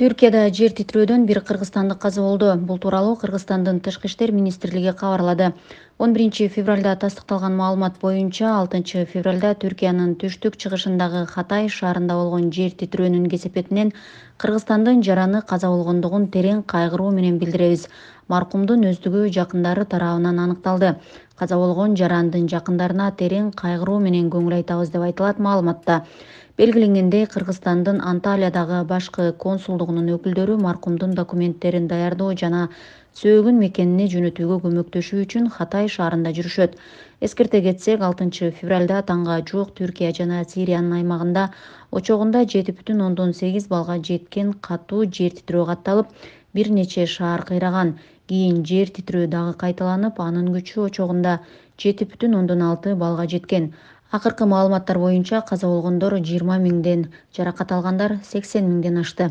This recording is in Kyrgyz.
түркияда жер титирөөдөн бир кыргызстандык каза болду бул тууралуу кыргызстандын тышкы иштер министрлиги кабарлады он биринчи февралда тастыкталган маалымат боюнча алтынчы февралда түркиянын түштүк чыгышындагы хатай шаарында болгон жер титирөөнүн кесепетинен кыргызстандын жараны каза болгондугун терең кайгыруу менен билдиребиз маркумдун өздүгү жакындары тарабынан аныкталды каза болгон жарандын жакындарына терең кайгыруу менен көңүл айтабыз деп айтылат маалыматта белгиленгендей кыргызстандын анталиядагы башкы консулдугунун өкүлдөрү маркумдун документтерин даярдоо жана сөөгүн мекенине жөнөтүүгө көмөктөшүү үчүн хатай шаарында жүрүшөт эскерте кетсек алтынчы февралда таңга жуук түркия жана сириянын аймагында очогунда жети бүтүн ондон сегиз баллга жеткен катуу жер титирөө катталып бир нече шаар кыйраган кийин жер титирөө дагы кайталанып анын күчү очогунда жети бүтүн ондон алты баллга жеткен акыркы маалыматтар боюнча каза болгондор жыйырма миңден жаракат алгандар сексен миңден ашты